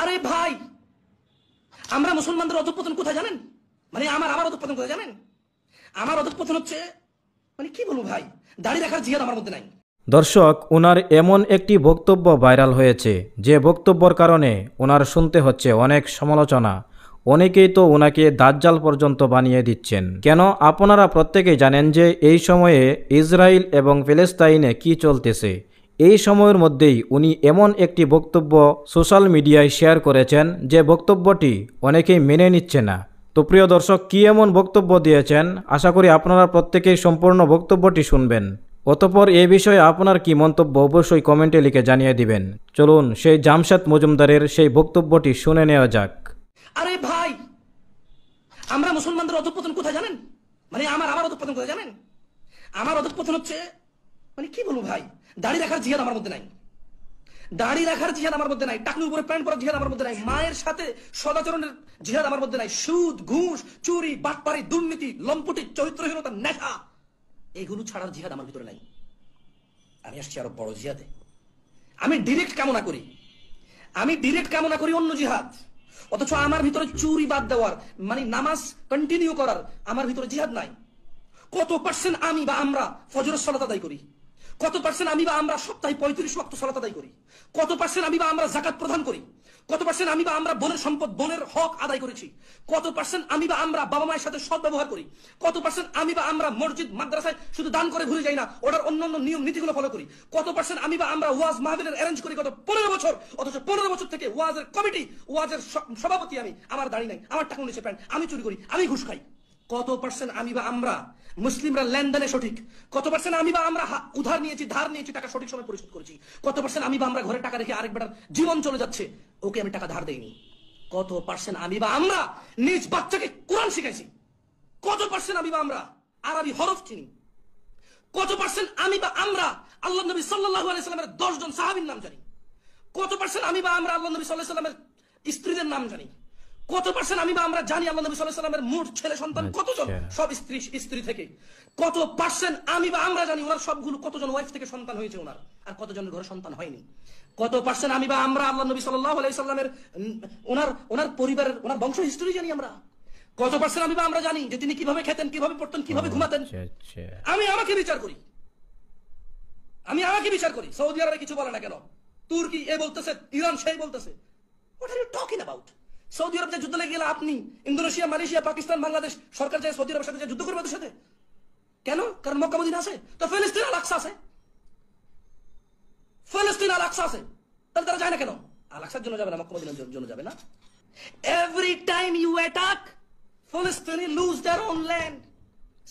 আরে ভাই আমরা মুসলমানদের অধঃপতন কোথায় জানেন মানে আমার আমার অধঃপতন কোথায় জানেন আমার অধঃপতন হচ্ছে মানে কি বলবো ভাই দাড়ি রাখার জিহাদ আমার মধ্যে নাই দর্শক ওনার এমন একটি বক্তব্য ভাইরাল হয়েছে যে বক্তব্যর কারণে ওনার শুনতে হচ্ছে অনেক সমালোচনা অনেকেই তো ওনাকে দাজ্জাল পর্যন্ত বানিয়ে দিচ্ছেন কেন আপনারা প্রত্যেকেই জানেন যে এই সময়ে ইসরায়েল এবং ফিলিস্তাইনে কি চলতেছে এই সময়ের মধ্যেই উনি এমন একটি বক্তব্য সোশ্যাল মিডিয়ায় শেয়ার করেছেন যে বক্তব্যটি অনেকেই মেনে নিচ্ছে না তো প্রিয় দর্শক কী এমন বক্তব্য দিয়েছেন আশা করি আপনারা প্রত্যেকেই সম্পূর্ণ বক্তব্যটি শুনবেন অতপর এ বিষয়ে আপনার কি মন্তব্য অবশ্যই কমেন্টে লিখে জানিয়ে দিবেন চলুন সেই জামশেদ মজুমদারের সেই বক্তব্যটি শুনে নেওয়া যাক আরে ভাই আমরা মুসলমানদের অধঃপতন কোথায় জানেন মানে আমার আমার অধঃপতন কোথায় জানেন আমার অধঃপতন হচ্ছে মানে কি বলবো ভাই দাড়ি রাখার জিহাদ আমার মধ্যে নাই দাড়ি রাখার জিহাদ আমার মধ্যে নাই টাকলুর উপরে প্যান্ট পরার জিহাদ আমার মধ্যে নাই মায়ের সাথে সদাচরণের জিহাদ আমার মধ্যে নাই সুদ ঘুষ চুরি বাটপারি দুর্নীতি লম্পটি চরিত্রহীনতা নেশা এগুলো ছাড়ার জিহাদ আমার ভিতরে নাই আমি আসছি আরো বড় জিহাদে আমি ডিরেক্ট কামনা করি আমি ডিরেক্ট কামনা করি অন্য জিহাদ অথচ আমার ভিতরে চুরি বাদ দেওয়ার মানে নামাজ কন্টিনিউ করার আমার ভিতরে জিহাদ নাই কত পার্সেন্ট আমি বা আমরা ফজরের সলাত আদায় করি কত পার্সেন্ট আমি বা আমরা সপ্তাহে পঁয়ত্রিশ রক্ত সলাত আদায় করি কত পার্সেন্ট আমি বা আমরা জাকাত প্রদান করি কত পার্সেন্ট আমি বা আমরা বোনের সম্পদ বোনের হক আদায় করেছি কত পার্সেন্ট আমি বা আমরা বাবা মায়ের সাথে সদ ব্যবহার করি কত পার্সেন্ট আমি বা আমরা মসজিদ মাদ্রাসায় শুধু দান করে ঘুরে যাই না ওটার অন্যান্য নিয়ম নীতিগুলো ফলো করি কত পার্সেন্ট আমি বা আমরা ওয়াজ মাহবিলের অ্যারেঞ্জ করি গত পনেরো বছর অথচ পনেরো বছর থেকে ওয়াজের কমিটি ওয়াজের সভাপতি আমি আমার দাঁড়িয়ে নাই আমার টাকা নিচে প্যান্ট আমি চুরি করি আমি ঘুষ খাই কত পার্সেন্ট আমি বা আমরা মুসলিমরা লেনদেনে সঠিক কত পার্সেন্ট আমি বা আমরা উধার নিয়েছি ধার নিয়েছি টাকা সঠিক সময় পরিশোধ করেছি কত পার্সেন্ট আমি বা আমরা ঘরে টাকা রেখে আরেক বেটার জীবন চলে যাচ্ছে ওকে আমি টাকা ধার দেইনি কত পার্সেন্ট আমি বা আমরা নিজ বাচ্চাকে কোরআন শিখাইছি কত পার্সেন্ট আমি বা আমরা আরবি হরফ চিনি কত পার্সেন্ট আমি বা আমরা আল্লাহ নবী সাল্লাহ আলাইসালামের দশজন সাহাবির নাম জানি কত পার্সেন্ট আমি বা আমরা আল্লাহ নবী সাল্লাহ সাল্লামের স্ত্রীদের নাম জানি কত পার্সেন্ট আমি বা আমরা জানি আল্লাহ নবী সাল্লাহ সাল্লামের মোট ছেলে সন্তান আচ্ছা। কতজন সব স্ত্রী স্ত্রী থেকে কত পার্সেন্ট আমি বা আমরা জানি ওনার সবগুলো কতজন ওয়াইফ থেকে সন্তান হয়েছে ওনার আর কতজনের ঘরে সন্তান হয়নি কত পার্সেন্ট আমি বা আমরা আল্লাহ নবী সাল্লাহ সাল্লামের ওনার ওনার পরিবারের ওনার বংশ হিস্টরি জানি আমরা কত পার্সেন্ট আমি বা আমরা জানি যে তিনি কিভাবে খেতেন কিভাবে পড়তেন কিভাবে আচ্ছা, ঘুমাতেন আচ্ছা, আমি আমাকে বিচার করি আমি আমাকে বিচার করি সৌদি আরবে কিছু বলে না কেন তুর্কি এ বলতেছে ইরান সেই বলতেছে what are you talking about Saudi Arab যুদ্ধ লেগে গেল আপনি ইন্দোনেশিয়া মালয়েশিয়া পাকিস্তান বাংলাদেশ সরকার চাই সৌদি আরবের সাথে যুদ্ধ করবে ওদের সাথে কেন কারণ মক্কা মদিনা আছে তো ফিলিস্তিন আল আকসা আছে ফিলিস্তিন আল আকসা আছে তাহলে তারা যায় না কেন আল আকসার জন্য যাবে না মক্কা মদিনার জন্য যাবে না এভরি টাইম ইউ অ্যাটাক ফিলিস্তিনি lose their own land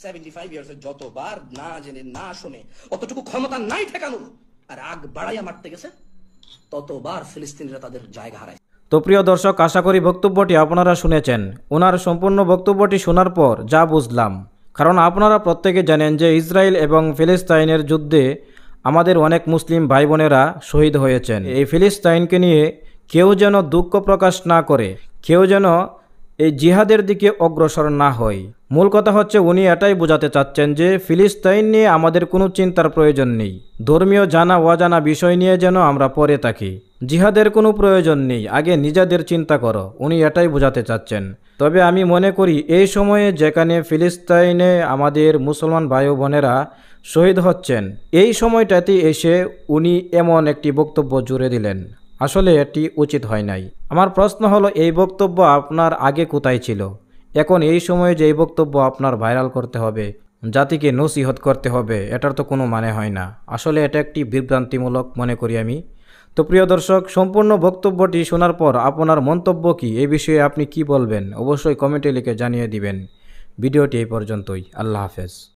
seventy five years যতবার না জেনে না শুনে অতটুকু ক্ষমতা নাই ঠেকানো আর আগ বাড়াইয়া মারতে গেছে ততবার ফিলিস্তিনিরা তাদের জায়গা হারায় তো প্রিয় দর্শক আশা করি বক্তব্যটি আপনারা শুনেছেন ওনার সম্পূর্ণ বক্তব্যটি শোনার পর যা বুঝলাম কারণ আপনারা প্রত্যেকে জানেন যে ইসরায়েল এবং ফিলিস্তাইনের যুদ্ধে আমাদের অনেক মুসলিম ভাই বোনেরা শহীদ হয়েছেন এই ফিলিস্তাইনকে নিয়ে কেউ যেন দুঃখ প্রকাশ না করে কেউ যেন এই জিহাদের দিকে অগ্রসর না হয় মূল কথা হচ্ছে উনি এটাই বোঝাতে চাচ্ছেন যে ফিলিস্তাইন নিয়ে আমাদের কোনো চিন্তার প্রয়োজন নেই ধর্মীয় জানা অজানা বিষয় নিয়ে যেন আমরা পরে থাকি জিহাদের কোনো প্রয়োজন নেই আগে নিজেদের চিন্তা করো উনি এটাই বোঝাতে চাচ্ছেন তবে আমি মনে করি এই সময়ে যেখানে ফিলিস্তাইনে আমাদের মুসলমান ভাই বোনেরা শহীদ হচ্ছেন এই সময়টাতে এসে উনি এমন একটি বক্তব্য জুড়ে দিলেন আসলে এটি উচিত হয় নাই আমার প্রশ্ন হলো এই বক্তব্য আপনার আগে কোথায় ছিল এখন এই সময়ে যে এই বক্তব্য আপনার ভাইরাল করতে হবে জাতিকে নসিহত করতে হবে এটার তো কোনো মানে হয় না আসলে এটা একটি বিভ্রান্তিমূলক মনে করি আমি তো প্রিয় দর্শক সম্পূর্ণ বক্তব্যটি শোনার পর আপনার মন্তব্য কি এ বিষয়ে আপনি কি বলবেন অবশ্যই কমেন্টে লিখে জানিয়ে দিবেন ভিডিওটি এই পর্যন্তই আল্লাহ হাফেজ